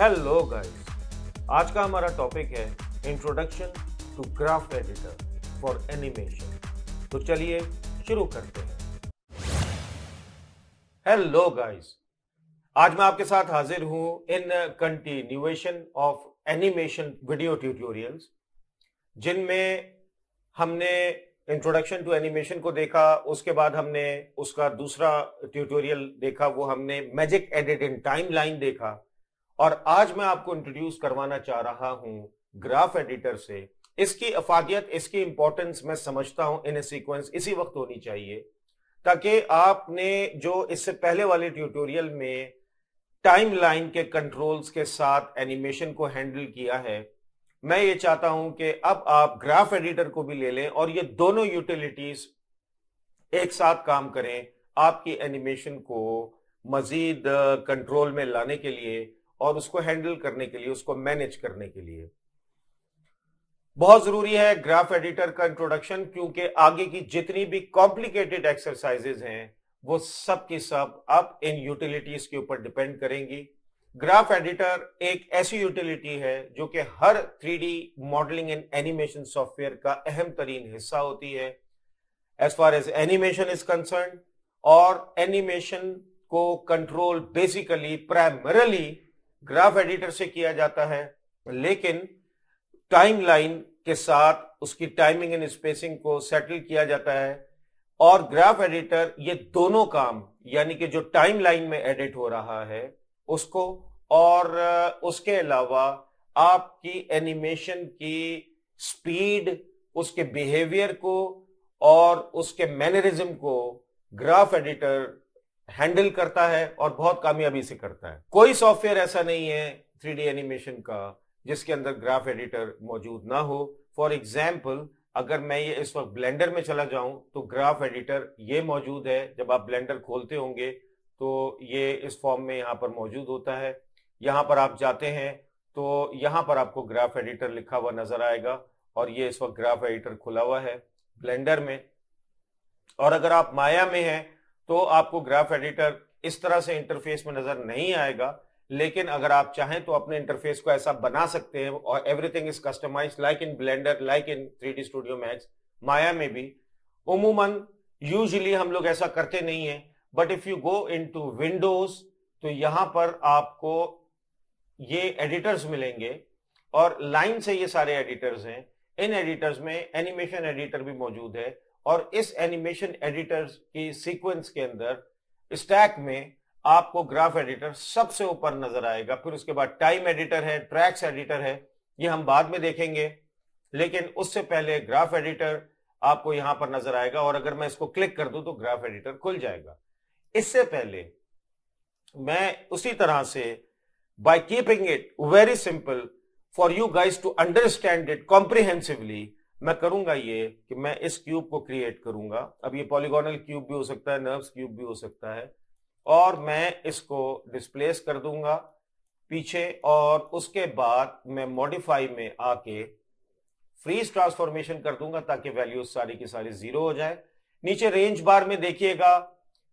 Hello guys आज का हमारा टॉपिक है introduction to graph editor for animation तो चलिए शुरू करते हैं हेलो गाइस आज मैं आपके साथ हाजिर हूं in continuation of animation video tutorials जिनमें हमने इंट्रोडक्शन टू एनिमेशन को देखा उसके बाद हमने उसका दूसरा ट्यूटोरियल देखा वो हमने magic edit in timeline देखा और आज मैं आपको इंट्रोड्यूस करवाना चाह रहा हूं ग्राफ एडिटर से इसकी अफादियत इसकी इंपॉर्टेंस मैं समझता हूं इन सीक्वेंस इसी वक्त होनी चाहिए ताकि आपने जो इससे पहले वाले ट्यूटोरियल में टाइम लाइन के कंट्रोल्स के साथ एनिमेशन को हैंडल किया है मैं ये चाहता हूं कि अब आप ग्राफ एडिटर को भी ले लें और ये दोनों यूटिलिटीज एक साथ काम करें आपकी एनिमेशन को मजीद कंट्रोल uh, में लाने के लिए और उसको हैंडल करने के लिए उसको मैनेज करने के लिए बहुत जरूरी है ग्राफ एडिटर का इंट्रोडक्शन क्योंकि आगे की जितनी भी कॉम्प्लिकेटेड एक्सरसाइजेज हैं वो सब की सब अब इन यूटिलिटीज के ऊपर डिपेंड करेंगी ग्राफ एडिटर एक ऐसी यूटिलिटी है जो कि हर three modelling and animation software का अहम तरीन हिस्सा होती है as far as animation is concern और एनिमेशन को control basically primarily graph editor से किया जाता है लेकिन टाइम लाइन के साथ उसकी टाइमिंग एंड स्पेसिंग को सेटल किया जाता है और ग्राफ एडिटर ये दोनों काम यानी कि जो टाइम लाइन में एडिट हो रहा है उसको और उसके अलावा आपकी एनिमेशन की स्पीड उसके बिहेवियर को और उसके मैनरिज्म को ग्राफ एडिटर हैंडल करता है और बहुत कामयाबी से करता है कोई सॉफ्टवेयर ऐसा नहीं है थ्री एनिमेशन का जिसके अंदर ग्राफ एडिटर मौजूद ना हो फॉर एग्जाम्पल अगर मैं ये इस वक्त ब्लेंडर में चला जाऊं तो ग्राफ एडिटर ये मौजूद है जब आप ब्लेंडर खोलते होंगे तो ये इस फॉर्म में यहाँ पर मौजूद होता है यहाँ पर आप जाते हैं तो यहाँ पर आपको ग्राफ एडिटर लिखा हुआ नजर आएगा और ये इस वक्त ग्राफ एडिटर खुला हुआ है ब्लेंडर में और अगर आप माया में हैं तो आपको ग्राफ एडिटर इस तरह से इंटरफेस में नजर नहीं आएगा लेकिन अगर आप चाहें तो अपने इंटरफेस को ऐसा बना सकते हैं और everything is customise like in Blender like in three studio max Maya में भी उमूमन यूजली हम लोग ऐसा करते नहीं है but if you go into Windows तो यहां पर आपको ये एडिटर्स मिलेंगे और लाइन से ये सारे एडिटर्स हैं इन एडिटर्स में एनिमेशन एडिटर भी मौजूद है और इस एनिमेशन एडिटर की सीक्वेंस के अंदर स्टैक में आपको ग्राफ एडिटर सबसे ऊपर नजर आएगा फिर उसके बाद टाइम एडिटर है ट्रैक्स एडिटर है ये हम बाद में देखेंगे लेकिन उससे पहले ग्राफ एडिटर आपको यहां पर नजर आएगा और अगर मैं इसको क्लिक कर दूं तो ग्राफ एडिटर खुल जाएगा इससे पहले मैं उसी तरह से by keeping it very simple for you guys to understand it comprehensively मैं करूंगा ये कि मैं इस क्यूब को क्रिएट करूंगा अब ये पॉलीगोनल क्यूब भी हो सकता है नर्व्स क्यूब भी हो सकता है और मैं इसको डिस्प्लेस कर दूंगा पीछे और उसके बाद मैं मॉडिफाई में आके फ्रीज ट्रांसफॉर्मेशन कर दूंगा ताकि वैल्यूज सारी की सारी जीरो हो जाए नीचे रेंज बार में देखिएगा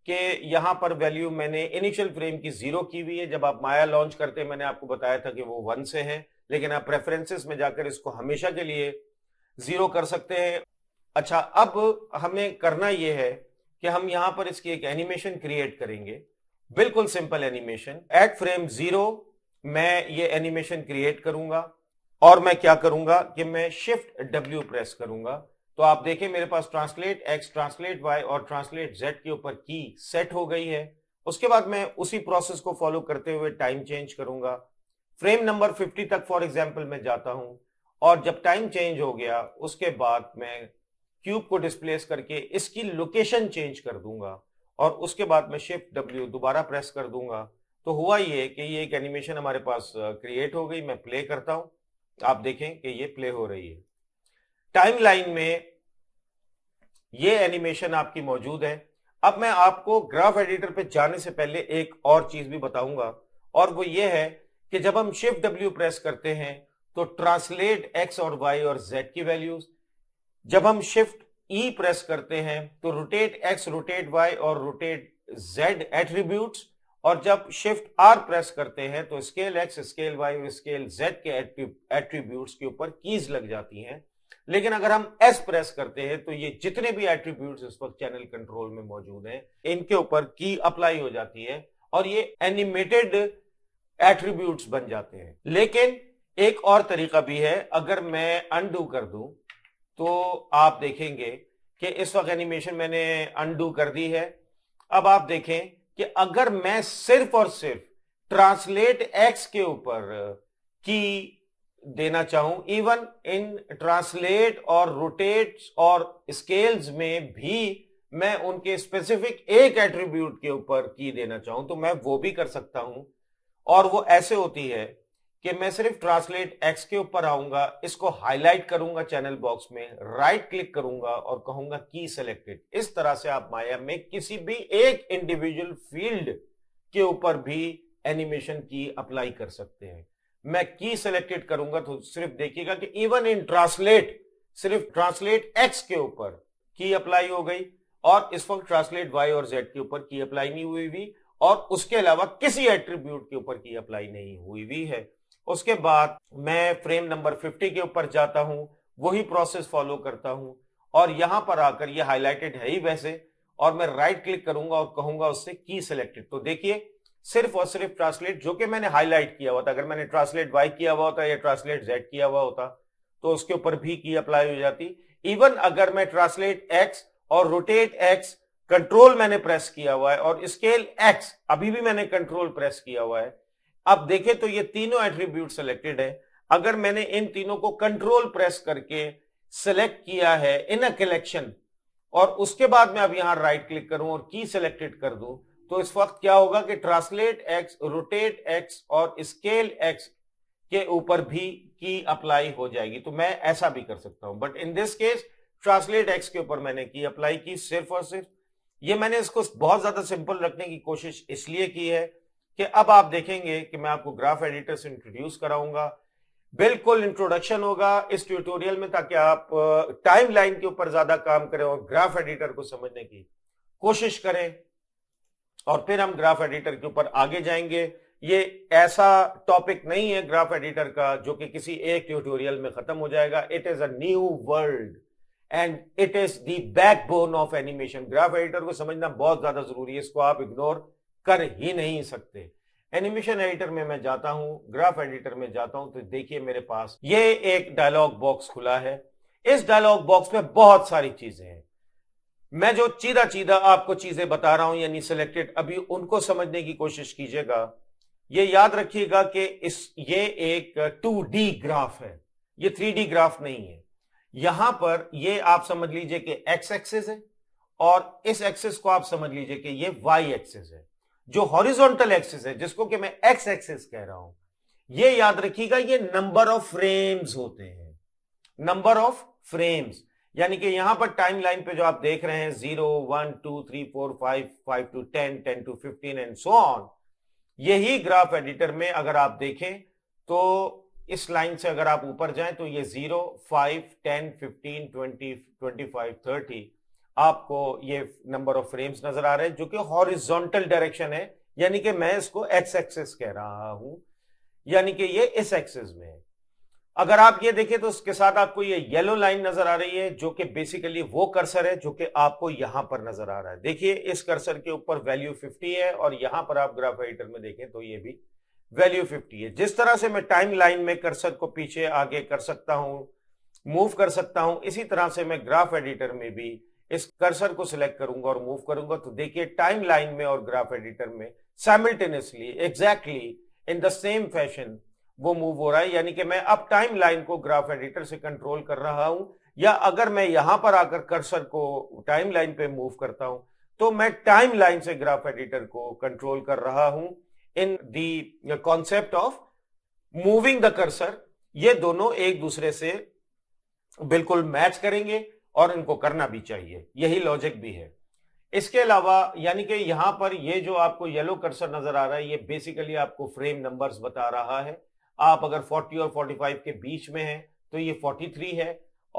कि यहां पर वैल्यू मैंने इनिशियल फ्रेम की जीरो की हुई है जब आप माया लॉन्च करते मैंने आपको बताया था कि वो वन से है लेकिन आप प्रेफरेंसेस में जाकर इसको हमेशा के लिए जीरो कर सकते हैं अच्छा अब हमें करना यह है कि हम यहां पर इसकी एक एनिमेशन क्रिएट करेंगे बिल्कुल simple animation at frame zero मैं ये एनिमेशन क्रिएट करूंगा और मैं क्या करूंगा कि मैं शिफ्ट डब्ल्यू प्रेस करूंगा तो आप देखें मेरे पास ट्रांसलेट एक्स ट्रांसलेट वाई और ट्रांसलेट जेड के ऊपर की सेट हो गई है उसके बाद मैं उसी प्रोसेस को फॉलो करते हुए टाइम चेंज करूंगा फ्रेम नंबर 50 तक फॉर एग्जाम्पल मैं जाता हूं और जब टाइम चेंज हो गया उसके बाद मैं क्यूब को डिस्प्लेस करके इसकी लोकेशन चेंज कर दूंगा और उसके बाद मैं शिफ्ट डब्ल्यू दोबारा प्रेस कर दूंगा तो हुआ ये कि ये एक एनिमेशन हमारे पास क्रिएट हो गई मैं प्ले करता हूं आप देखें कि ये प्ले हो रही है टाइम लाइन में ये एनिमेशन आपकी मौजूद है अब मैं आपको ग्राफ एडिटर पे जाने से पहले एक और चीज भी बताऊंगा और वो ये है कि जब हम शिफ्ट डब्ल्यू प्रेस करते हैं तो ट्रांसलेट एक्स और वाई और जेड की वैल्यूज जब हम शिफ्ट ई e प्रेस करते हैं तो रोटेट एक्स रोटेट वाई और रोटेट जेड एट्रीब्यूट और जब शिफ्ट आर प्रेस करते हैं तो स्केल एक्स स्केल वाई और स्केल जेड के एट्रीब्यूट्स के ऊपर कीज लग जाती हैं लेकिन अगर हम एस प्रेस करते हैं तो ये जितने भी एट्रीब्यूट्स इस वक्त चैनल कंट्रोल में मौजूद हैं इनके ऊपर की अप्लाई हो जाती है और ये एनिमेटेड एट्रीब्यूट्स बन जाते हैं लेकिन एक और तरीका भी है अगर मैं अनडू कर दूं तो आप देखेंगे कि इस वक्त एनिमेशन मैंने अनडू कर दी है अब आप देखें कि अगर मैं सिर्फ और सिर्फ ट्रांसलेट एक्स के ऊपर की देना चाहूं इवन इन ट्रांसलेट और रोटेट और स्केल्स में भी मैं उनके स्पेसिफिक एक एट्रीब्यूट के ऊपर की देना चाहूं तो मैं वो भी कर सकता हूं और वो ऐसे होती है कि मैं सिर्फ ट्रांसलेट एक्स के ऊपर आऊंगा इसको हाईलाइट करूंगा चैनल बॉक्स में राइट क्लिक करूंगा और कहूंगा की सिलेक्टेड इस तरह से आप माया में किसी भी एक इंडिविजुअल फील्ड के ऊपर भी एनिमेशन की अप्लाई कर सकते हैं मैं की सिलेक्टेड करूंगा तो सिर्फ देखिएगा कि इवन इन ट्रांसलेट सिर्फ ट्रांसलेट एक्स के ऊपर की अप्लाई हो गई और इस वक्त ट्रांसलेट वाई और जेड के ऊपर की अप्लाई नहीं हुई हुई और उसके अलावा किसी एट्रीब्यूट के ऊपर की अप्लाई नहीं हुई हुई है उसके बाद मैं फ्रेम नंबर 50 के ऊपर जाता हूं वही प्रोसेस फॉलो करता हूं और यहां पर आकर ये हाईलाइटेड है ही वैसे और मैं राइट क्लिक करूंगा और कहूंगा उससे की सिलेक्टेड तो देखिए सिर्फ और सिर्फ ट्रांसलेट जो कि मैंने हाईलाइट किया हुआ था अगर मैंने ट्रांसलेट वाई किया हुआ होता या ट्रांसलेट जेड किया हुआ होता तो उसके ऊपर भी की अप्लाई हो जाती इवन अगर मैं ट्रांसलेट एक्स और रोटेट एक्स कंट्रोल मैंने प्रेस किया हुआ है और स्केल एक्स अभी भी मैंने कंट्रोल प्रेस किया हुआ है आप देखें तो ये तीनों एट्रीब्यूट सिलेक्टेड है अगर मैंने इन तीनों को कंट्रोल प्रेस करके सिलेक्ट किया है इन अ कलेक्शन और उसके बाद में अब यहां राइट क्लिक करूं और की सिलेक्टेड कर दूं तो इस वक्त क्या होगा कि ट्रांसलेट एक्स रोटेट एक्स और स्केल एक्स के ऊपर भी की अप्लाई हो जाएगी तो मैं ऐसा भी कर सकता हूं but in this case translate X के ऊपर मैंने की अप्लाई की सिर्फ और सिर्फ ये मैंने इसको बहुत ज्यादा सिंपल रखने की कोशिश इसलिए की है कि अब आप देखेंगे कि मैं आपको ग्राफ एडिटर से इंट्रोड्यूस कराऊंगा बिल्कुल इंट्रोडक्शन होगा इस ट्यूटोरियल में ताकि आप टाइम लाइन के ऊपर ज्यादा काम करें और ग्राफ एडिटर को समझने की कोशिश करें और फिर हम ग्राफ एडिटर के ऊपर आगे जाएंगे ये ऐसा टॉपिक नहीं है ग्राफ एडिटर का जो कि किसी एक ट्यूटोरियल में खत्म हो जाएगा it is a new world and it is the backbone of animation graph editor को समझना बहुत ज्यादा जरूरी है इसको आप इग्नोर कर ही नहीं सकते एनिमेशन एडिटर में मैं जाता हूं ग्राफ एडिटर में जाता हूं तो देखिए मेरे पास ये एक डायलॉग बॉक्स खुला है इस डायलॉग बॉक्स में बहुत सारी चीजें हैं मैं जो चीदा चीदा आपको चीजें बता रहा हूं यानी सिलेक्टेड अभी उनको समझने की कोशिश कीजिएगा ये याद रखिएगा कि इस ये एक टू डी ग्राफ है ये थ्री डी ग्राफ नहीं है यहां पर ये आप समझ लीजिए कि एक्स एक्सेस है और इस एक्सेस को आप समझ लीजिए कि ये वाई एक्सेस है जो हॉरिजॉन्टल एक्सिस है जिसको कि मैं एक्स एक्सिस कह रहा हूं ये याद रखिएगा ये नंबर ऑफ फ्रेम्स होते हैं नंबर ऑफ फ्रेम्स यानी कि यहां पर टाइम लाइन पे जो आप देख रहे हैं zero one two three four five five to ten ten to fifteen and so on यही ग्राफ एडिटर में अगर आप देखें तो इस लाइन से अगर आप ऊपर जाएं तो ये zero five ten fifteen twenty twenty five thirty आपको ये नंबर ऑफ फ्रेम्स नजर आ रहे हैं जो कि हॉरिजॉन्टल डायरेक्शन है यानी कि मैं इसको एक्स एक्सेस कह रहा हूं यानी कि ये इस एक्सेस में है अगर आप ये देखें तो उसके साथ आपको ये येलो लाइन नजर आ रही है जो कि बेसिकली वो कर्सर है जो कि आपको यहां पर नजर आ रहा है देखिए इस कर्सर के ऊपर वैल्यू 50 है और यहां पर आप ग्राफ एडिटर में देखें तो ये भी वैल्यू 50 है जिस तरह से मैं टाइम लाइन में कर्सर को पीछे आगे कर सकता हूं मूव कर सकता हूं इसी तरह से मैं ग्राफ एडिटर में भी इस कर्सर को सिलेक्ट करूंगा और मूव करूंगा तो देखिए टाइम लाइन में और ग्राफ एडिटर में simultaneously exactly in the same fashion वो मूव हो रहा है यानी कि मैं अब टाइम लाइन को ग्राफ एडिटर से कंट्रोल कर रहा हूं या अगर मैं यहां पर आकर कर्सर को टाइम लाइन पे मूव करता हूं तो मैं टाइम लाइन से ग्राफ एडिटर को कंट्रोल कर रहा हूं in the concept of moving the cursor ये दोनों एक दूसरे से बिल्कुल मैच करेंगे और इनको करना भी चाहिए यही लॉजिक भी है इसके अलावा यानी कि यहां पर ये जो आपको येलो कर्सर नजर आ रहा है ये बेसिकली आपको फ्रेम नंबर्स बता रहा है आप अगर 40 और 45 के बीच में हैं तो ये 43 है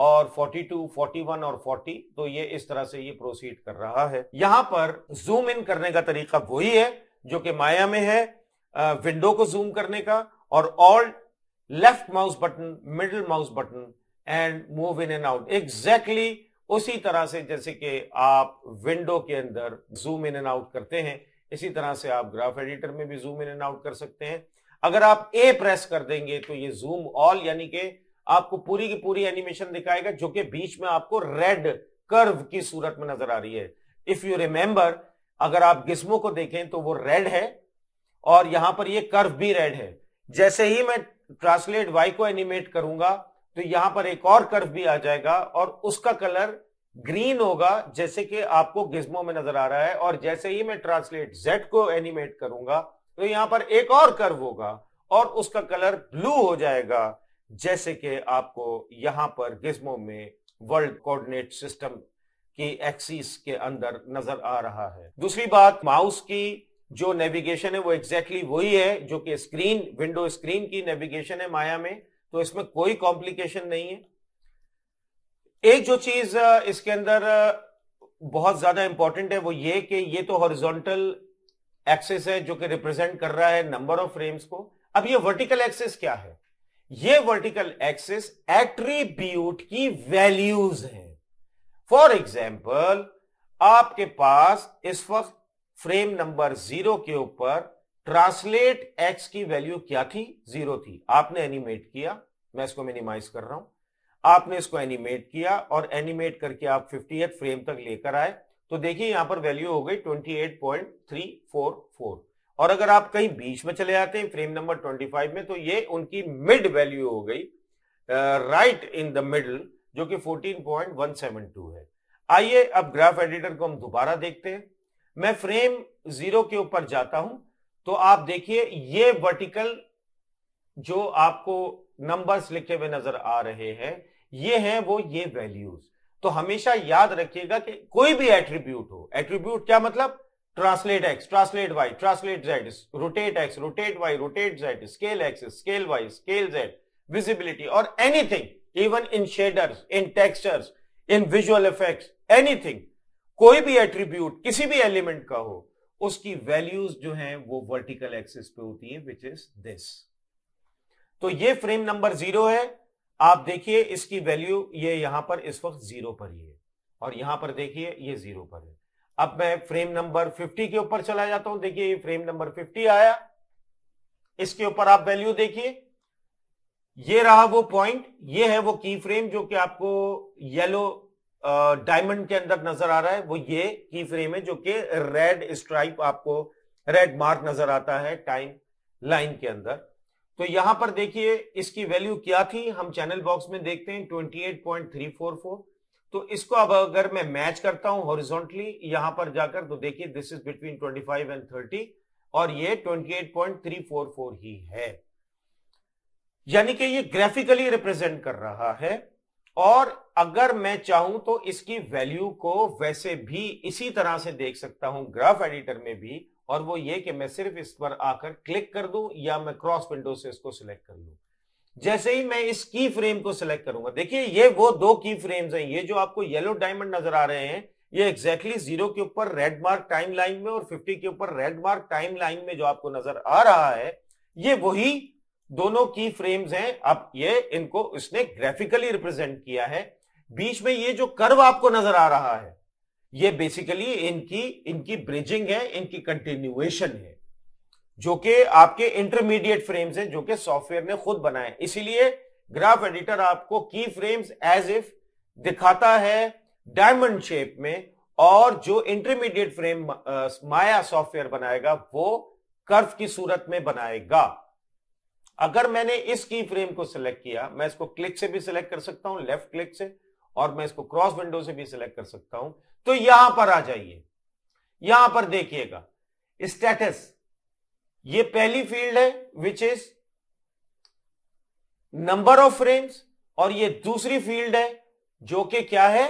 और 42, 41 और 40 तो ये इस तरह से ये प्रोसीड कर रहा है यहां पर जूम इन करने का तरीका वही है जो कि माया में है विंडो को जूम करने का और alt left mouse button middle mouse button and move in and out exactly उसी तरह से जैसे कि आप विंडो के अंदर जूम इन एंड आउट करते हैं इसी तरह से आप ग्राफ एडिटर में भी जूम इन एंड आउट कर सकते हैं अगर आप ए प्रेस कर देंगे तो ये जूम ऑल यानी कि आपको पूरी की पूरी एनिमेशन दिखाएगा जो कि बीच में आपको रेड कर्व की सूरत में नजर आ रही है इफ यू रिमेंबर अगर आप गिस्मो को देखें तो वो रेड है और यहां पर ये कर्व भी रेड है जैसे ही मैं ट्रांसलेट वाई को एनिमेट करूंगा तो यहां पर एक और कर्व भी आ जाएगा और उसका कलर ग्रीन होगा जैसे कि आपको गिज्मो में नजर आ रहा है और जैसे ही मैं ट्रांसलेट जेड को एनिमेट करूंगा तो यहां पर एक और कर्व होगा और उसका कलर ब्लू हो जाएगा जैसे कि आपको यहां पर गिज्मो में वर्ल्ड कोऑर्डिनेट सिस्टम की एक्सिस के अंदर नजर आ रहा है दूसरी बात माउस की जो नेविगेशन है वो एग्जैक्टली exactly वही है जो कि स्क्रीन विंडो स्क्रीन की नेविगेशन है माया में तो इसमें कोई कॉम्प्लिकेशन नहीं है एक जो चीज इसके अंदर बहुत ज्यादा इंपॉर्टेंट है वो ये कि ये तो हॉरिजॉन्टल एक्सेस है जो कि रिप्रेजेंट कर रहा है नंबर ऑफ फ्रेम्स को अब ये वर्टिकल एक्सेस क्या है ये वर्टिकल एक्सेस एट्रीब्यूट की वैल्यूज है फॉर एग्जाम्पल आपके पास इस वक्त फ्रेम नंबर जीरो के ऊपर ट्रांसलेट एक्स की वैल्यू क्या थी जीरो थी आपने एनिमेट किया मैं इसको मिनिमाइज कर रहा हूं आपने इसको एनिमेट किया और एनिमेट करके आप फिफ्टी फ्रेम तक लेकर आए तो देखिए यहां पर वैल्यू हो गई 28.344 और अगर आप कहीं बीच में चले जाते हैं फ्रेम नंबर 25 में तो ये उनकी मिड वैल्यू हो गई राइट इन द मिडल जो कि 14.172 है आइए अब ग्राफ एडिटर को हम दोबारा देखते हैं मैं फ्रेम जीरो के ऊपर जाता हूं तो आप देखिए ये वर्टिकल जो आपको नंबर्स लिखे हुए नजर आ रहे हैं ये हैं वो ये वैल्यूज तो हमेशा याद रखिएगा कि कोई भी एट्रीब्यूट हो एट्रीब्यूट क्या मतलब translate X translate Y translate Z rotate X rotate Y rotate Z scale X scale Y scale Z visibility और anything even in shaders in textures in visual effects anything कोई भी attribute किसी भी element का हो उसकी values जो हैं वो वर्टिकल एक्सिस पे होती है विच इज दिस तो ये फ्रेम नंबर जीरो है आप देखिए इसकी वैल्यू ये यहां पर इस वक्त जीरो पर ही है और यहां पर देखिए ये जीरो पर है अब मैं फ्रेम नंबर 50 के ऊपर चला जाता हूं देखिए ये फ्रेम नंबर 50 आया इसके ऊपर आप वैल्यू देखिए ये रहा वो पॉइंट ये है वो की फ्रेम जो कि आपको येलो डायमंड के अंदर नजर आ रहा है वो ये की फ्रेम है जो कि रेड स्ट्राइप आपको रेड मार्क नजर आता है टाइम लाइन के अंदर तो यहां पर देखिए इसकी वैल्यू क्या थी हम चैनल बॉक्स में देखते हैं 28.344 तो इसको अब अगर मैं मैच करता हूं हॉरिजॉन्टली यहां पर जाकर तो देखिए दिस इज बिटवीन 25 एंड 30 और ये 28.344 ही है यानी कि ये ग्राफिकली रिप्रेजेंट कर रहा है और अगर मैं चाहूं तो इसकी वैल्यू को वैसे भी इसी तरह से देख सकता हूं ग्राफ एडिटर में भी और वो ये कि मैं सिर्फ इस पर आकर क्लिक कर दूं या मैं क्रॉस विंडो से इसको सिलेक्ट कर लू जैसे ही मैं इस की फ्रेम को सिलेक्ट करूंगा देखिए ये वो दो की फ्रेम्स हैं ये जो आपको येलो डायमंड नजर आ रहे हैं ये एग्जैक्टली exactly जीरो के ऊपर रेड मार्क टाइम लाइन में और फिफ्टी के ऊपर रेड मार्क टाइम लाइन में जो आपको नजर आ रहा है ये वही दोनों की फ्रेम्स हैं अब ये इनको इसने ग्राफिकली रिप्रेजेंट किया है बीच में ये जो कर्व आपको नजर आ रहा है ये बेसिकली इनकी इनकी ब्रिजिंग है इनकी कंटिन्यूएशन है जो कि आपके इंटरमीडिएट फ्रेम्स हैं जो कि सॉफ्टवेयर ने खुद बनाए इसीलिए ग्राफ एडिटर आपको की फ्रेम्स एज इफ दिखाता है डायमंड शेप में और जो इंटरमीडिएट फ्रेम माया सॉफ्टवेयर बनाएगा वो कर्व की सूरत में बनाएगा अगर मैंने इस की फ्रेम को सिलेक्ट किया मैं इसको क्लिक से भी सिलेक्ट कर सकता हूं लेफ्ट क्लिक से और मैं इसको क्रॉस विंडो से भी सिलेक्ट कर सकता हूं तो यहां पर आ जाइए यहां पर देखिएगा स्टेटस ये पहली फील्ड है which is number of frames और ये दूसरी फील्ड है जो कि क्या है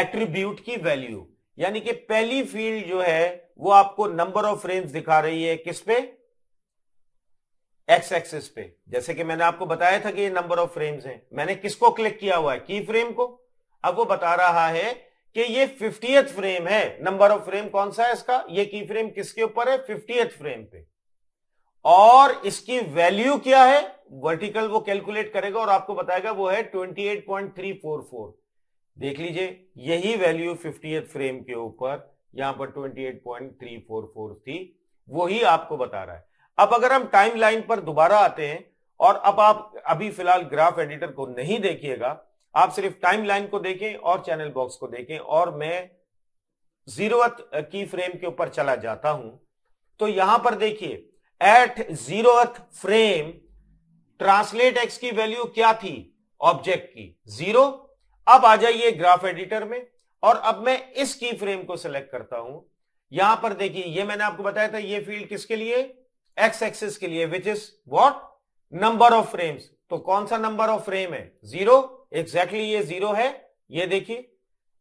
एट्रीब्यूट की वैल्यू यानी कि पहली फील्ड जो है वो आपको नंबर ऑफ फ्रेम्स दिखा रही है किस पे एक्स एक्सिस पे जैसे कि मैंने आपको बताया था कि ये नंबर ऑफ फ्रेम्स हैं मैंने किसको क्लिक किया हुआ है की फ्रेम को अब वो बता रहा है कि ये फिफ्टी फ्रेम है नंबर ऑफ फ्रेम कौन सा है इसका ये की फ्रेम किसके ऊपर है फिफ्टी फ्रेम पे और इसकी वैल्यू क्या है वर्टिकल वो कैलकुलेट करेगा और आपको बताएगा वो है 28.344 देख लीजिए यही वैल्यू फिफ्टी फ्रेम के ऊपर यहां पर 28.344 थी वही आपको बता रहा है अब अगर हम टाइम लाइन पर दोबारा आते हैं और अब आप अभी फिलहाल ग्राफ एडिटर को नहीं देखिएगा आप सिर्फ टाइम लाइन को देखें और चैनल बॉक्स को देखें और मैं जीरो की फ्रेम के ऊपर चला जाता हूं तो यहां पर देखिए at zero frame translate X की वैल्यू क्या थी ऑब्जेक्ट की जीरो अब आ जाइए ग्राफ एडिटर में और अब मैं इस की फ्रेम को सिलेक्ट करता हूं यहां पर देखिए ये मैंने आपको बताया था ये फील्ड किसके लिए एक्स एक्सिस के लिए which is what number of frames तो कौन सा नंबर ऑफ फ्रेम है जीरो एग्जैक्टली exactly ये जीरो है ये देखिए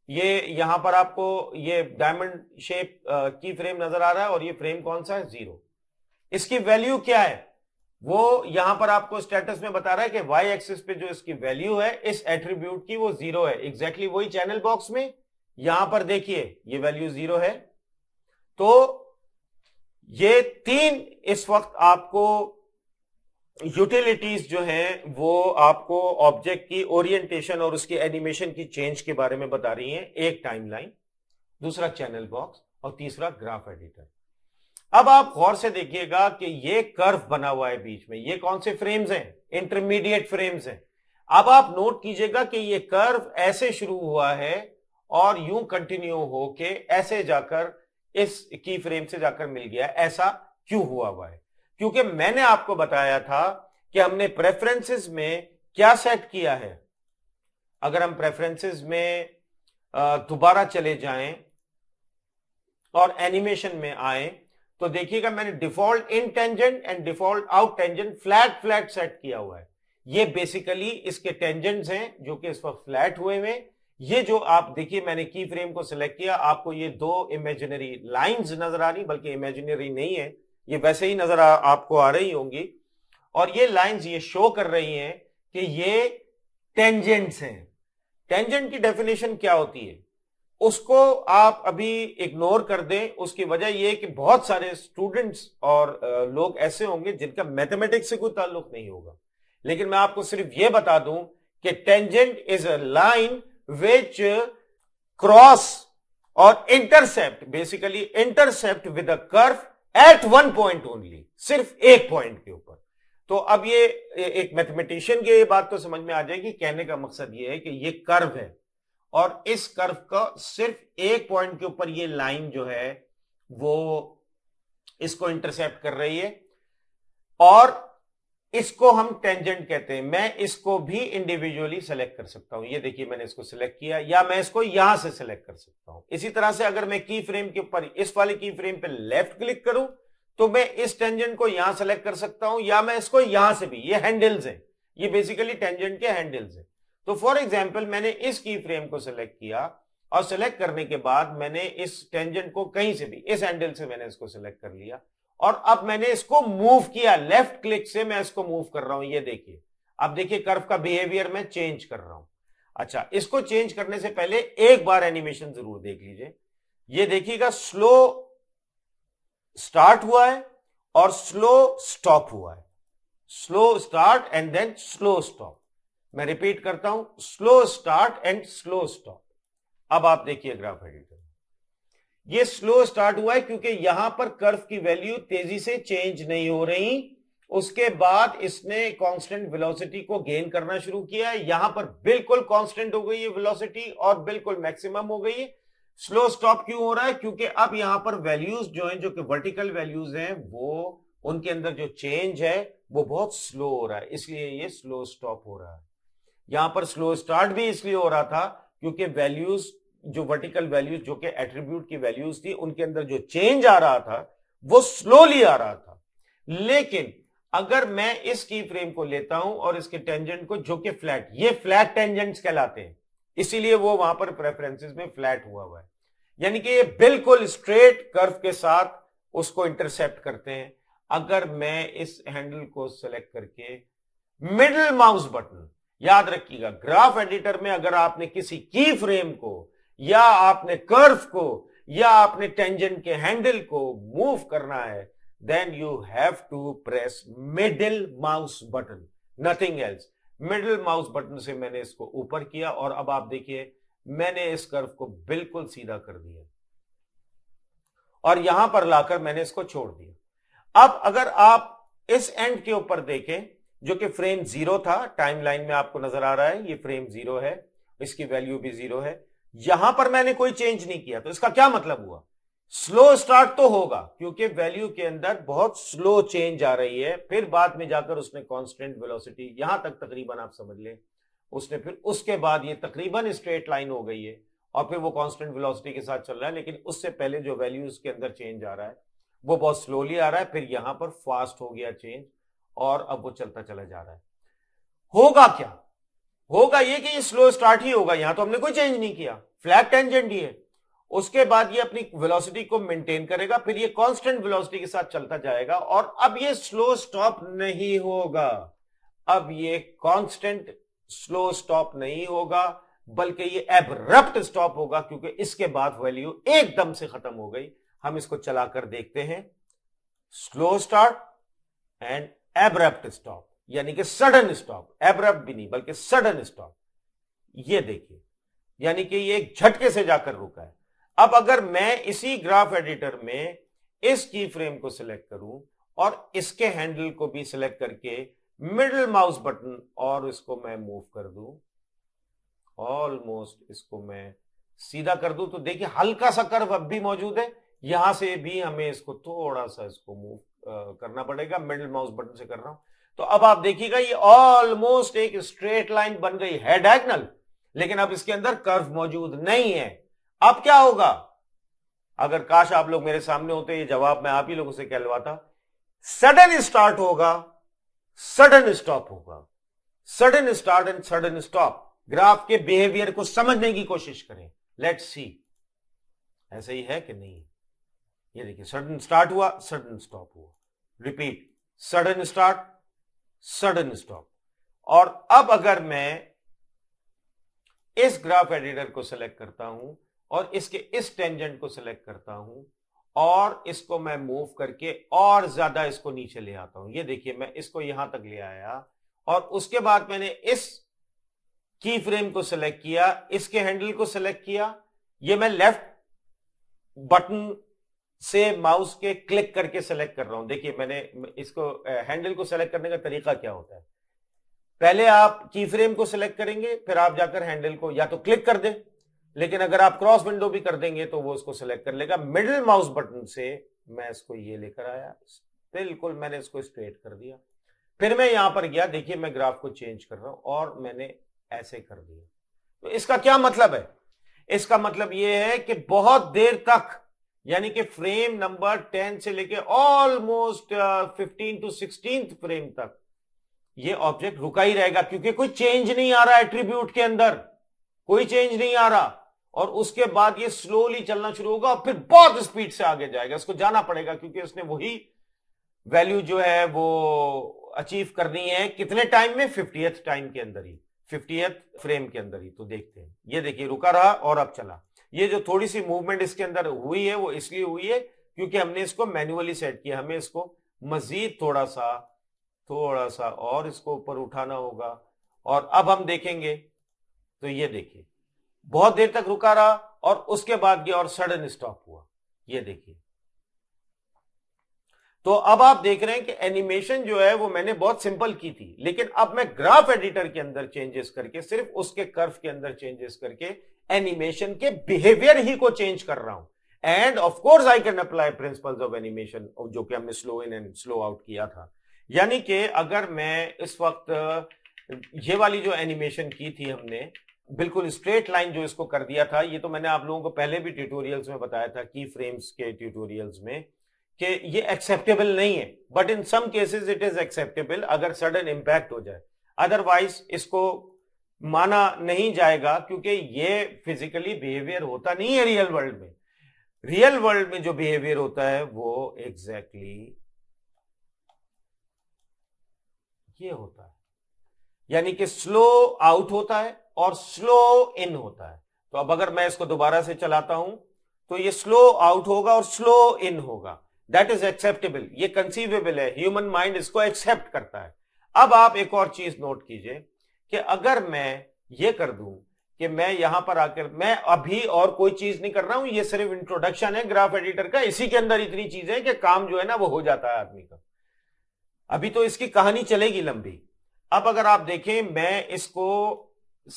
ये यहां पर आपको ये डायमंड शेप की फ्रेम नजर आ रहा है और ये फ्रेम कौन सा है जीरो इसकी वैल्यू क्या है वो यहां पर आपको स्टेटस में बता रहा है कि वाई एक्सिस पे जो इसकी वैल्यू है इस एट्रीब्यूट की वो जीरो है एग्जैक्टली exactly वही चैनल बॉक्स में यहां पर देखिए ये वैल्यू जीरो है तो ये तीन इस वक्त आपको यूटिलिटीज जो हैं वो आपको ऑब्जेक्ट की ओरिएंटेशन और उसकी एनिमेशन की चेंज के बारे में बता रही हैं एक टाइमलाइन दूसरा चैनल बॉक्स और तीसरा ग्राफ एडिटर अब आप गौर से देखिएगा कि ये कर्व बना हुआ है बीच में ये कौन से फ्रेम्स हैं इंटरमीडिएट फ्रेम्स हैं अब आप नोट कीजिएगा कि ये कर्व ऐसे शुरू हुआ है और यूं कंटिन्यू होके ऐसे जाकर इस की फ्रेम से जाकर मिल गया ऐसा क्यों हुआ हुआ है क्योंकि मैंने आपको बताया था कि हमने प्रेफरेंसेस में क्या सेट किया है अगर हम प्रेफरेंसेस में दोबारा चले जाएं और एनिमेशन में आए तो देखिएगा मैंने default in tangent and default out tangent flat flat set किया हुआ है ये बेसिकली इसके टेंजेंट्स हैं जो कि इस वक्त फ्लैट हुए हुए ये जो आप देखिए मैंने की फ्रेम को सिलेक्ट किया आपको ये दो इमेजिनरी लाइंस नजर आ रही बल्कि इमेजिनरी नहीं है ये वैसे ही नजर आ, आपको आ रही होंगी और ये लाइंस ये शो कर रही हैं कि ये टेंजेंट्स हैं टेंजेंट की डेफिनेशन क्या होती है उसको आप अभी इग्नोर कर दें उसकी वजह यह कि बहुत सारे स्टूडेंट्स और लोग ऐसे होंगे जिनका मैथमेटिक्स से कोई ताल्लुक नहीं होगा लेकिन मैं आपको सिर्फ यह बता दूं कि tangent is a line which cross or intercept basically intercept with a curve at one point only सिर्फ एक पॉइंट के ऊपर तो अब ये एक मैथमेटिशियन की ये बात तो समझ में आ जाएगी कहने का मकसद ये है कि ये कर्व है और इस कर्व का सिर्फ एक पॉइंट के ऊपर ये लाइन जो है वो इसको इंटरसेप्ट कर रही है और इसको हम टेंजेंट कहते हैं मैं इसको भी इंडिविजुअली सेलेक्ट कर सकता हूं ये देखिए मैंने इसको सिलेक्ट किया या मैं इसको यहां से सिलेक्ट कर सकता हूं इसी तरह से अगर मैं की फ्रेम के ऊपर इस वाले की फ्रेम पे लेफ्ट क्लिक करूं तो मैं इस टेंजेंट को यहां सेलेक्ट कर सकता हूं या मैं इसको यहां से भी ये हैंडल्स हैं ये बेसिकली टेंजेंट के हैंडल्स हैं तो फॉर एग्जाम्पल मैंने इस की फ्रेम को सिलेक्ट किया और सिलेक्ट करने के बाद मैंने इस टेंजेंट को कहीं से भी इस हैंडल से मैंने इसको सिलेक्ट कर लिया और अब मैंने इसको मूव किया लेफ्ट क्लिक से मैं इसको मूव कर रहा हूं ये देखिए अब देखिए कर्व का बिहेवियर मैं चेंज कर रहा हूं अच्छा इसको चेंज करने से पहले एक बार एनिमेशन जरूर देख लीजिए ये देखिएगा स्लो स्टार्ट हुआ है और स्लो स्टॉप हुआ है slow start and then slow stop मैं रिपीट करता हूं slow start and slow stop अब आप देखिए ग्राफ एडिटर ये स्लो स्टार्ट हुआ है क्योंकि यहां पर कर्व की वैल्यू तेजी से चेंज नहीं हो रही उसके बाद इसने कांस्टेंट वेलोसिटी को गेन करना शुरू किया है यहां पर बिल्कुल कांस्टेंट हो गई है वेलोसिटी और बिल्कुल मैक्सिमम हो गई है स्लो स्टॉप क्यों हो रहा है क्योंकि अब यहां पर वैल्यूज जो हैं जो कि वर्टिकल वैल्यूज हैं वो उनके अंदर जो चेंज है वो बहुत स्लो हो रहा है इसलिए ये स्लो स्टॉप हो रहा है यहां पर स्लो स्टार्ट भी इसलिए हो रहा था क्योंकि वैल्यूज जो वर्टिकल वैल्यूज जो कि एट्रीब्यूट की वैल्यूज थी उनके अंदर जो चेंज आ रहा था वो स्लोली आ रहा था लेकिन अगर मैं इस की फ्रेम को लेता हूं और इसके टेंजेंट को जो कि फ्लैट ये फ्लैट टेंजेंट्स कहलाते हैं इसीलिए वो वहां पर प्रेफरेंसेस में फ्लैट हुआ हुआ है यानी कि ये बिल्कुल स्ट्रेट कर्व के साथ उसको इंटरसेप्ट करते हैं अगर मैं इस हैंडल को सिलेक्ट करके मिडिल माउस बटन याद रखिएगा ग्राफ एडिटर में अगर आपने किसी की फ्रेम को या आपने कर्व को या आपने टेंजेंट के हैंडल को मूव करना है then you have to press middle mouse button nothing else middle mouse button से मैंने इसको ऊपर किया और अब आप देखिए मैंने इस कर्व को बिल्कुल सीधा कर दिया और यहां पर लाकर मैंने इसको छोड़ दिया अब अगर आप इस एंड के ऊपर देखें जो कि फ्रेम जीरो था टाइमलाइन में आपको नजर आ रहा है ये फ्रेम जीरो है इसकी वैल्यू भी जीरो है यहां पर मैंने कोई चेंज नहीं किया तो इसका क्या मतलब हुआ स्लो स्टार्ट तो होगा क्योंकि वैल्यू के अंदर बहुत स्लो चेंज आ रही है फिर बाद में जाकर उसने कांस्टेंट वेलोसिटी यहां तक तकरीबन आप समझ लें उसने फिर उसके बाद ये तकरीबन स्ट्रेट लाइन हो गई है और फिर वो कांस्टेंट वेलोसिटी के साथ चल रहा है लेकिन उससे पहले जो वैल्यू उसके अंदर चेंज आ रहा है वो बहुत स्लोली आ रहा है फिर यहां पर फास्ट हो गया चेंज और अब वो चलता चला जा रहा है होगा क्या होगा ये कि ये स्लो स्टार्ट ही होगा यहां तो हमने कोई चेंज नहीं किया फ्लैट टेंजेंट ही है उसके बाद ये अपनी वेलोसिटी को मेंटेन करेगा फिर ये कांस्टेंट वेलोसिटी के साथ चलता जाएगा और अब ये स्लो स्टॉप नहीं होगा अब ये कांस्टेंट स्लो स्टॉप नहीं होगा बल्कि ये एबरप्ट स्टॉप होगा क्योंकि इसके बाद वैल्यू एकदम से खत्म हो गई हम इसको चलाकर देखते हैं slow start and abrupt stop यानी कि सडन स्टॉप एब्रप भी नहीं बल्कि सडन स्टॉप ये देखिए यानी कि ये एक झटके से जाकर रुका है अब अगर मैं इसी ग्राफ एडिटर में इस की फ्रेम को सिलेक्ट करूं और इसके हैंडल को भी सिलेक्ट करके मिडिल माउस बटन और इसको मैं मूव कर दू ऑलमोस्ट इसको मैं सीधा कर दू तो देखिए हल्का सा कर्व अब भी मौजूद है यहां से भी हमें इसको थोड़ा सा इसको मूव करना पड़ेगा मिडिल माउस बटन से कर रहा हूं तो अब आप देखिएगा ये ऑलमोस्ट एक स्ट्रेट लाइन बन गई है डायगनल लेकिन अब इसके अंदर कर्व मौजूद नहीं है अब क्या होगा अगर काश आप लोग मेरे सामने होते ये जवाब मैं आप ही लोगों से कहलवाता सडन स्टार्ट होगा सडन स्टॉप होगा sudden start and sudden stop graph के बिहेवियर को समझने की कोशिश करें लेट सी ऐसे ही है कि नहीं ये देखिए सडन स्टार्ट हुआ सडन स्टॉप हुआ repeat sudden start sudden stop और अब अगर मैं इस ग्राफ एडिटर को सिलेक्ट करता हूं और इसके इस टेंजेंट को सिलेक्ट करता हूं और इसको मैं मूव करके और ज्यादा इसको नीचे ले आता हूं ये देखिए मैं इसको यहां तक ले आया और उसके बाद मैंने इस की फ्रेम को सिलेक्ट किया इसके हैंडल को सिलेक्ट किया ये मैं लेफ्ट बटन से माउस के क्लिक करके सेलेक्ट कर रहा हूं देखिए मैंने इसको हैंडल को सेलेक्ट करने का तरीका क्या होता है पहले आप की फ्रेम को सिलेक्ट करेंगे फिर आप जाकर हैंडल को या तो क्लिक कर दें लेकिन अगर आप क्रॉस विंडो भी कर देंगे तो वो उसको सिलेक्ट कर लेगा मिडिल माउस बटन से मैं इसको ये लेकर आया बिल्कुल मैंने इसको स्ट्रेट कर दिया फिर मैं यहां पर गया देखिए मैं ग्राफ को चेंज कर रहा हूं और मैंने ऐसे कर दिया तो इसका क्या मतलब है इसका मतलब यह है कि बहुत देर तक यानी कि फ्रेम नंबर टेन से लेके almost fifteen to sixteen frame तक ये ऑब्जेक्ट रुका ही रहेगा क्योंकि कोई चेंज नहीं आ रहा एट्रीब्यूट के अंदर कोई चेंज नहीं आ रहा और उसके बाद ये स्लोली चलना शुरू होगा और फिर बहुत स्पीड से आगे जाएगा इसको जाना पड़ेगा क्योंकि उसने वही वैल्यू जो है वो अचीव करनी है कितने टाइम में फिफ्टी टाइम के अंदर ही फिफ्टीएथ फ्रेम के अंदर ही तो देखते हैं ये देखिए रुका रहा और अब चला ये जो थोड़ी सी मूवमेंट इसके अंदर हुई है वो इसलिए हुई है क्योंकि हमने इसको मैनुअली सेट किया हमें इसको मजीद थोड़ा सा थोड़ा सा और इसको ऊपर उठाना होगा और अब हम देखेंगे तो ये देखिए बहुत देर तक रुका रहा और उसके बाद ये और सडन स्टॉप हुआ ये देखिए तो अब आप देख रहे हैं कि एनिमेशन जो है वो मैंने बहुत सिंपल की थी लेकिन अब मैं ग्राफ एडिटर के अंदर चेंजेस करके सिर्फ उसके कर्फ के अंदर चेंजेस करके एनिमेशन के बिहेवियर ही को चेंज कर रहा हूं and of course I can apply principles of animation जो कि हमने slow in and slow out किया था यानी कि अगर मैं इस वक्त ये वाली जो एनिमेशन की थी हमने बिल्कुल स्ट्रेट लाइन जो इसको कर दिया था ये तो मैंने आप लोगों को पहले भी ट्यूटोरियल्स में बताया था की फ्रेम्स के ट्यूटोरियल्स में कि ये एक्सेप्टेबल नहीं है but in some cases it is acceptable अगर सडन इम्पैक्ट हो जाए अदरवाइज इसको माना नहीं जाएगा क्योंकि ये फिजिकली बिहेवियर होता नहीं है रियल वर्ल्ड में रियल वर्ल्ड में जो बिहेवियर होता है वो एग्जैक्टली exactly ये होता है यानी कि स्लो आउट होता है और स्लो इन होता है तो अब अगर मैं इसको दोबारा से चलाता हूं तो ये स्लो आउट होगा और स्लो इन होगा दैट इज एक्सेप्टेबल ये कंसीवेबल है ह्यूमन माइंड इसको एक्सेप्ट करता है अब आप एक और चीज नोट कीजिए कि अगर मैं ये कर दूं कि मैं यहां पर आकर मैं अभी और कोई चीज नहीं कर रहा हूं ये सिर्फ इंट्रोडक्शन है ग्राफ एडिटर का इसी के अंदर इतनी चीजें कि काम जो है ना वो हो जाता है आदमी का अभी तो इसकी कहानी चलेगी लंबी अब अगर आप देखें मैं इसको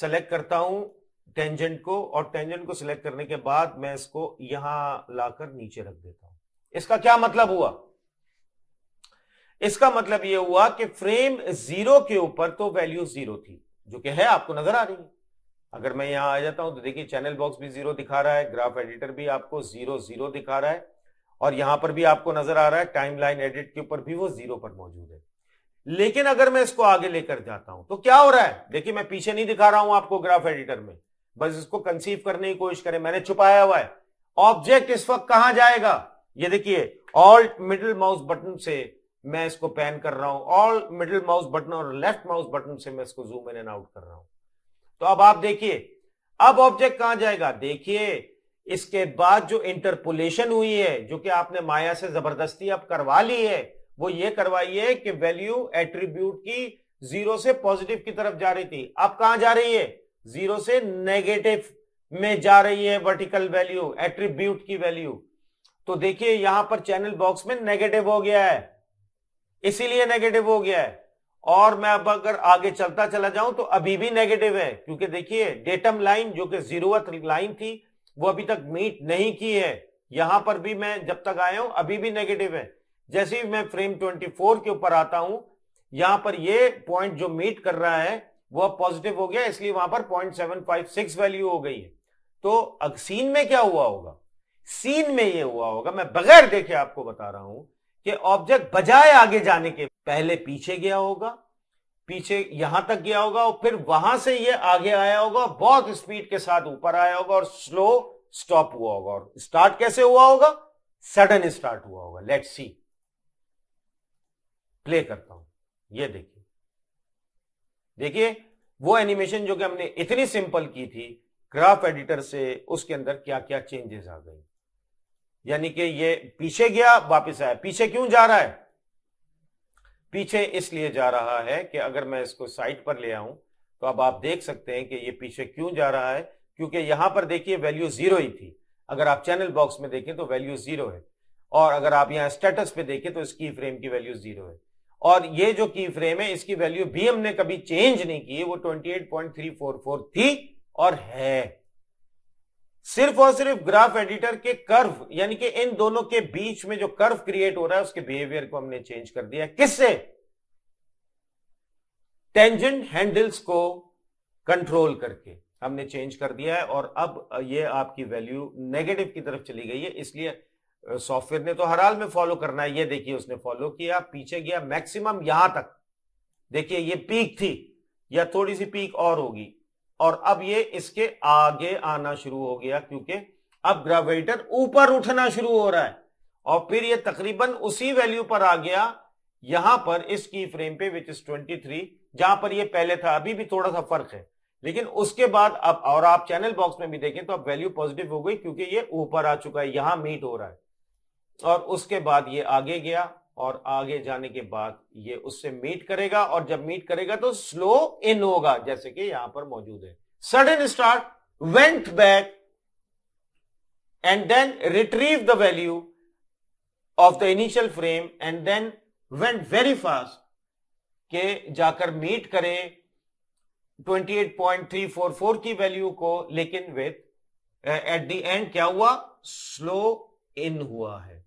सेलेक्ट करता हूं टेंजेंट को और टेंजेंट को सिलेक्ट करने के बाद मैं इसको यहां लाकर नीचे रख देता हूं इसका क्या मतलब हुआ इसका मतलब यह हुआ कि फ्रेम जीरो के ऊपर तो वैल्यू जीरो थी जो कि है आपको नजर आ रही है अगर मैं यहां आ जाता हूं तो देखिए चैनल बॉक्स भी जीरो दिखा रहा है ग्राफ एडिटर भी आपको जीरो जीरो दिखा रहा है और यहां पर भी आपको नजर आ रहा है टाइमलाइन एडिट के ऊपर भी वो जीरो पर मौजूद है लेकिन अगर मैं इसको आगे लेकर जाता हूं तो क्या हो रहा है देखिए मैं पीछे नहीं दिखा रहा हूं आपको ग्राफ एडिटर में बस इसको कंसीव करने की कोशिश करें मैंने छुपाया हुआ है ऑब्जेक्ट इस वक्त कहां जाएगा ये देखिए ऑल्ट मिडिल माउस बटन से मैं इसको पैन कर रहा हूं ऑल मिडिल माउस बटन और लेफ्ट माउस बटन से मैं इसको जूम इन एंड आउट कर रहा हूं तो अब आप देखिए अब ऑब्जेक्ट कहां जाएगा देखिए इसके बाद जो इंटरपोलेशन हुई है जो कि आपने माया से जबरदस्ती अब करवा ली है वो ये करवाई है कि वैल्यू एट्रीब्यूट की जीरो से पॉजिटिव की तरफ जा रही थी अब कहां जा रही है जीरो से नेगेटिव में जा रही है वर्टिकल वैल्यू एट्रीब्यूट की वैल्यू तो देखिए यहां पर चैनल बॉक्स में नेगेटिव हो गया है इसीलिए नेगेटिव हो गया है और मैं अब अगर आगे चलता चला जाऊं तो अभी भी नेगेटिव है क्योंकि देखिए डेटम लाइन जो कि जीरो लाइन थी वो अभी तक मीट नहीं की है यहां पर भी मैं जब तक आया हूं अभी भी नेगेटिव है जैसे ही मैं फ्रेम 24 के ऊपर आता हूं यहां पर ये पॉइंट जो मीट कर रहा है वह पॉजिटिव हो गया इसलिए वहां पर पॉइंट वैल्यू हो गई है तो अक्सीन में क्या हुआ होगा सीन में ये हुआ होगा मैं बगैर देखे आपको बता रहा हूं कि ऑब्जेक्ट बजाय आगे जाने के पहले पीछे गया होगा पीछे यहां तक गया होगा और फिर वहां से ये आगे आया होगा बहुत स्पीड के साथ ऊपर आया होगा और स्लो स्टॉप हुआ होगा और स्टार्ट कैसे हुआ होगा सडन स्टार्ट हुआ होगा लेट सी प्ले करता हूं ये देखिए देखिए वो एनिमेशन जो कि हमने इतनी सिंपल की थी ग्राफ एडिटर से उसके अंदर क्या क्या चेंजेस आ गई यानी कि ये पीछे गया वापस आया पीछे क्यों जा रहा है पीछे इसलिए जा रहा है कि अगर मैं इसको साइड पर ले आऊं तो अब आप देख सकते हैं कि ये पीछे क्यों जा रहा है क्योंकि यहां पर देखिए वैल्यू जीरो ही थी अगर आप चैनल बॉक्स में देखें तो वैल्यू जीरो है और अगर आप यहां स्टेटस पे देखें तो इसकी फ्रेम की वैल्यू जीरो है और ये जो की फ्रेम है इसकी वैल्यू बीएम ने कभी चेंज नहीं की वो 28.344 थी और है सिर्फ और सिर्फ ग्राफ एडिटर के कर्व यानी कि इन दोनों के बीच में जो कर्व क्रिएट हो रहा है उसके बिहेवियर को हमने चेंज कर दिया किससे टेंजेंट हैंडल्स को कंट्रोल करके हमने चेंज कर दिया है और अब ये आपकी वैल्यू नेगेटिव की तरफ चली गई है इसलिए सॉफ्टवेयर ने तो हर हाल में फॉलो करना है ये देखिए उसने फॉलो किया पीछे गया मैक्सिमम यहां तक देखिए ये पीक थी या थोड़ी सी पीक और होगी और अब ये इसके आगे आना शुरू हो गया क्योंकि अब ग्रेविटर ऊपर उठना शुरू हो रहा है और फिर ये तकरीबन उसी वैल्यू पर आ गया यहां पर इस की फ्रेम पे विच इज 23 जहां पर ये पहले था अभी भी थोड़ा सा फर्क है लेकिन उसके बाद अब और आप चैनल बॉक्स में भी देखें तो अब वैल्यू पॉजिटिव हो गई क्योंकि ये ऊपर आ चुका है यहां मीट हो रहा है और उसके बाद ये आगे गया और आगे जाने के बाद ये उससे मीट करेगा और जब मीट करेगा तो स्लो इन होगा जैसे कि यहां पर मौजूद है sudden start went back and then retrieve the value of the initial frame and then went very fast के जाकर मीट करे 28.344 की वैल्यू को लेकिन विथ एट द एंड क्या हुआ स्लो इन हुआ है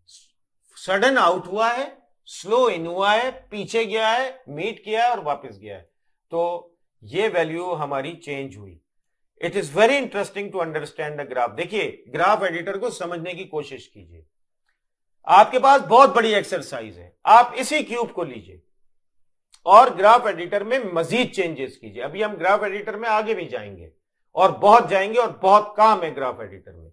सडन आउट हुआ है स्लो इन हुआ है पीछे गया है मीट किया है और वापस गया है तो ये वैल्यू हमारी चेंज हुई it is very interesting to understand the graph देखिए ग्राफ एडिटर को समझने की कोशिश कीजिए आपके पास बहुत बड़ी एक्सरसाइज है आप इसी क्यूब को लीजिए और ग्राफ एडिटर में मजीद चेंजेस कीजिए अभी हम ग्राफ एडिटर में आगे भी जाएंगे और बहुत जाएंगे और बहुत काम है ग्राफ एडिटर में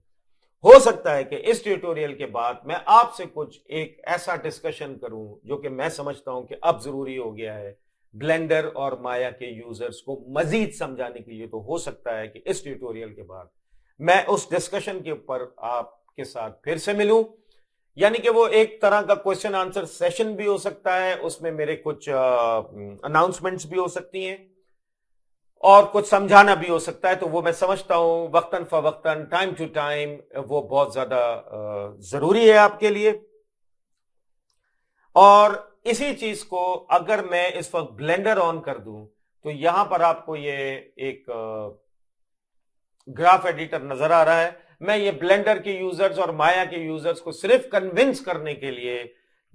हो सकता है कि इस ट्यूटोरियल के बाद मैं आपसे कुछ एक ऐसा डिस्कशन करूं जो कि मैं समझता हूं कि अब जरूरी हो गया है ब्लेंडर और माया के यूजर्स को मजीद समझाने के लिए तो हो सकता है कि इस ट्यूटोरियल के बाद मैं उस डिस्कशन के ऊपर आपके साथ फिर से मिलूं यानी कि वो एक तरह का क्वेश्चन आंसर सेशन भी हो सकता है उसमें मेरे कुछ अनाउंसमेंट्स भी हो सकती हैं और कुछ समझाना भी हो सकता है तो वो मैं समझता हूं वक्ता फ़वक्ता टाइम टू टाइम वो बहुत ज़्यादा ज़रूरी है आपके लिए और इसी चीज़ को अगर मैं इस वक्त ब्लेंडर ऑन कर दूं तो यहां पर आपको ये एक ग्राफ एडिटर नज़र आ रहा है मैं ये ब्लेंडर के यूज़र्स और माया के यूज़र्स को सिर्फ कन्विंस करने के लिए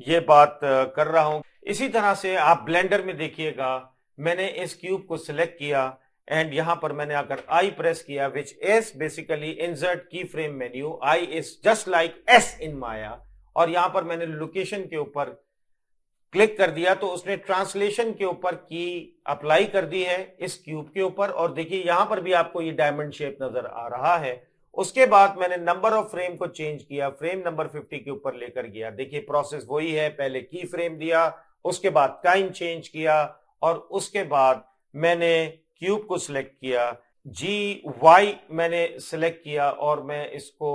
ये बात कर रहा हूं इसी तरह से आप ब्लेंडर में देखिएगा मैंने इस क्यूब को सिलेक्ट किया एंड यहां पर मैंने आकर आई प्रेस किया which as basically insert key frame menu I is just like as in Maya और यहां पर मैंने लोकेशन के ऊपर क्लिक कर दिया तो उसने ट्रांसलेशन के ऊपर की अप्लाई कर दी है इस क्यूब के ऊपर और देखिए यहां पर भी आपको ये डायमंड शेप नजर आ रहा है उसके बाद मैंने नंबर ऑफ फ्रेम को चेंज किया फ्रेम नंबर 50 के ऊपर लेकर गया देखिए प्रोसेस वही है पहले की फ्रेम दिया उसके बाद टाइम चेंज किया और उसके बाद मैंने क्यूब को सिलेक्ट किया जी वाई मैंने सिलेक्ट किया और मैं इसको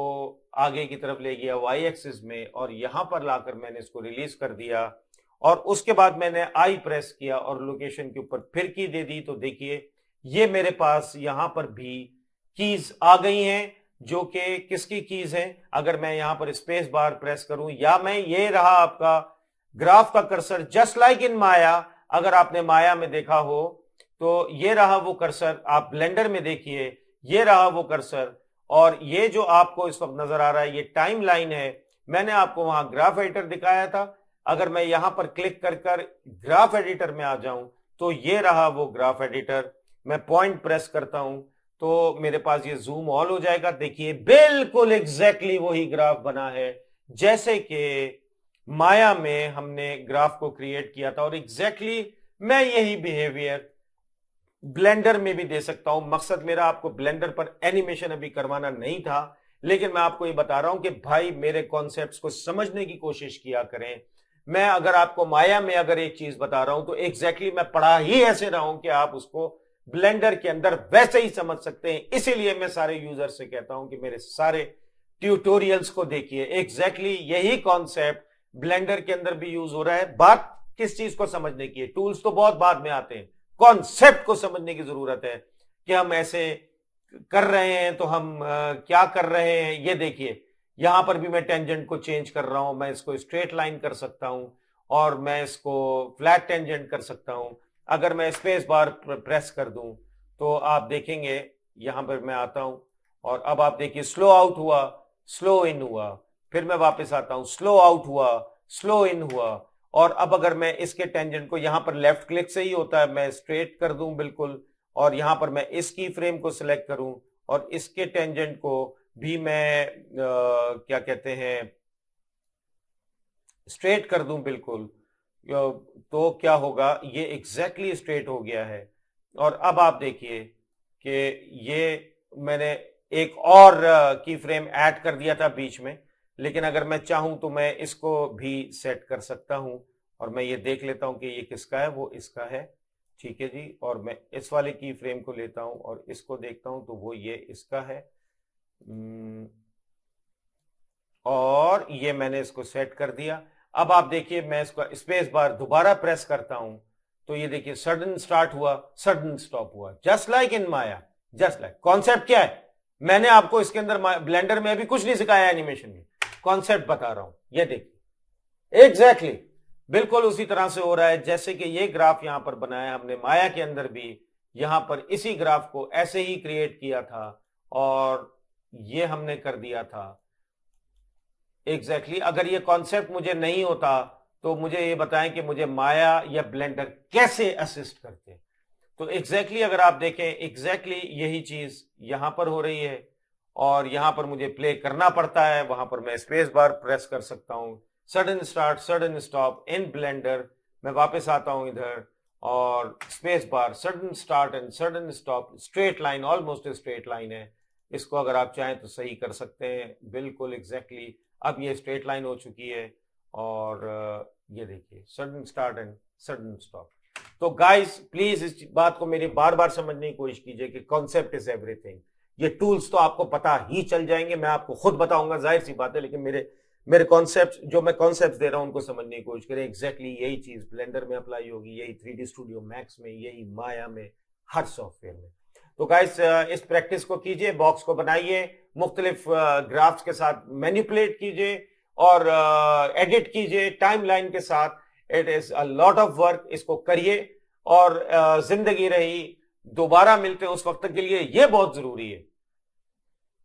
आगे की तरफ ले गया वाई एक्सिस में और यहां पर लाकर मैंने इसको रिलीज कर दिया और उसके बाद मैंने आई प्रेस किया और लोकेशन के ऊपर फिर की दे दी तो देखिए ये मेरे पास यहां पर भी कीज आ गई हैं जो कि किसकी कीज हैं अगर मैं यहां पर स्पेस बार प्रेस करूं या मैं ये रहा आपका ग्राफ का cursor just like in Maya अगर आपने माया में देखा हो तो ये रहा वो कर्सर आप ब्लेंडर में देखिए ये रहा वो कर्सर और ये जो आपको इस वक्त नजर आ रहा है ये टाइम लाइन है मैंने आपको वहां ग्राफ एडिटर दिखाया था अगर मैं यहां पर क्लिक कर कर ग्राफ एडिटर में आ जाऊं तो ये रहा वो ग्राफ एडिटर मैं पॉइंट प्रेस करता हूं तो मेरे पास ये जूम ऑल हो जाएगा देखिए बिल्कुल एग्जैक्टली exactly वही ग्राफ बना है जैसे कि माया में हमने ग्राफ को क्रिएट किया था और एग्जैक्टली exactly मैं यही बिहेवियर ब्लेंडर में भी दे सकता हूं मकसद मेरा आपको ब्लेंडर पर एनिमेशन अभी करवाना नहीं था लेकिन मैं आपको ये बता रहा हूं कि भाई मेरे कॉन्सेप्ट्स को समझने की कोशिश किया करें मैं अगर आपको माया में अगर एक चीज बता रहा हूं तो एग्जैक्टली exactly मैं पढ़ा ही ऐसे रहा हूं कि आप उसको ब्लेंडर के अंदर वैसे ही समझ सकते हैं इसीलिए मैं सारे यूजर से कहता हूं कि मेरे सारे ट्यूटोरियल्स को देखिए एग्जैक्टली exactly यही कॉन्सेप्ट ब्लेंडर के अंदर भी यूज हो रहा है बात किस चीज को समझने की है टूल्स तो बहुत बाद में आते हैं कॉन्सेप्ट को समझने की जरूरत है कि हम ऐसे कर रहे हैं तो हम क्या कर रहे हैं ये देखिए यहां पर भी मैं टेंजेंट को चेंज कर रहा हूं मैं इसको स्ट्रेट लाइन कर सकता हूं और मैं इसको फ्लैट टेंजेंट कर सकता हूं अगर मैं स्पेस बार प्रेस कर दूं तो आप देखेंगे यहां पर मैं आता हूं और अब आप देखिए स्लो आउट हुआ स्लो इन हुआ फिर मैं वापस आता हूं स्लो आउट हुआ स्लो इन हुआ और अब अगर मैं इसके टेंजेंट को यहां पर लेफ्ट क्लिक से ही होता है मैं स्ट्रेट कर दूं बिल्कुल और यहां पर मैं इसकी फ्रेम को सिलेक्ट करूं और इसके टेंजेंट को भी मैं आ, क्या कहते हैं स्ट्रेट कर दूं बिल्कुल तो क्या होगा ये एग्जैक्टली exactly स्ट्रेट हो गया है और अब आप देखिए कि ये मैंने एक और की फ्रेम ऐड कर दिया था बीच में लेकिन अगर मैं चाहूं तो मैं इसको भी सेट कर सकता हूं और मैं ये देख लेता हूं कि ये किसका है वो इसका है ठीक है जी और मैं इस वाले की फ्रेम को लेता हूं और इसको देखता हूं तो वो ये इसका है hmm. और ये मैंने इसको सेट कर दिया अब आप देखिए मैं इसको स्पेस बार दोबारा प्रेस करता हूं तो ये देखिए सडन स्टार्ट हुआ सडन स्टॉप हुआ just like in Maya just like concept क्या है मैंने आपको इसके अंदर ब्लेंडर में अभी कुछ नहीं सिखाया एनिमेशन में कॉन्सेप्ट बता रहा हूं ये देखिए एग्जैक्टली exactly, बिल्कुल उसी तरह से हो रहा है जैसे कि ये ग्राफ यहां पर बनाया हमने माया के अंदर भी यहां पर इसी ग्राफ को ऐसे ही क्रिएट किया था और ये हमने कर दिया था एग्जैक्टली exactly, अगर ये कॉन्सेप्ट मुझे नहीं होता तो मुझे ये बताएं कि मुझे माया या ब्लेंडर कैसे असिस्ट करते तो एग्जैक्टली exactly अगर आप देखें एग्जैक्टली exactly यही चीज यहां पर हो रही है और यहां पर मुझे प्ले करना पड़ता है वहां पर मैं स्पेस बार प्रेस कर सकता हूं sudden start sudden stop in Blender मैं वापस आता हूं इधर और space bar sudden start and sudden stop straight line almost straight line है इसको अगर आप चाहें तो सही कर सकते हैं बिल्कुल एग्जैक्टली exactly. अब ये स्ट्रेट लाइन हो चुकी है और ये देखिए sudden start and sudden stop तो गाइस प्लीज इस बात को मेरी बार बार समझने की कोशिश कीजिए कि कॉन्सेप्ट इज एवरीथिंग ये टूल्स तो आपको पता ही चल जाएंगे मैं आपको खुद बताऊंगा जाहिर सी बात है लेकिन मेरे मेरे कॉन्सेप्ट जो मैं कॉन्सेप्ट दे रहा हूँ उनको समझने की कोशिश करें एग्जैक्टली exactly यही चीज ब्लेंडर में अप्लाई होगी यही थ्री स्टूडियो मैक्स में यही माया में हर सॉफ्टवेयर में तो गाइस इस प्रैक्टिस को कीजिए बॉक्स को बनाइए मुख्तलिफ ग्राफ्स के साथ मैनिपुलेट कीजिए और एडिट कीजिए टाइम लाइन के साथ it is a lot of work इसको करिए और जिंदगी रही दोबारा मिलते हैं उस वक्त के लिए यह बहुत जरूरी है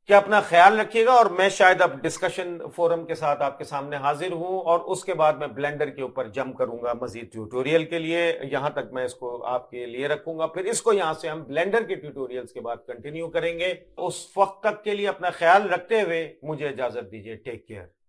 कि अपना ख्याल रखिएगा और मैं शायद अब डिस्कशन फोरम के साथ आपके सामने हाजिर हूं और उसके बाद मैं ब्लेंडर के ऊपर जम करूंगा मजीद ट्यूटोरियल के लिए यहां तक मैं इसको आपके लिए रखूंगा फिर इसको यहां से हम ब्लेंडर के ट्यूटोरियल्स के बाद कंटिन्यू करेंगे उस वक्त तक के लिए अपना ख्याल रखते हुए मुझे इजाजत दीजिए टेक केयर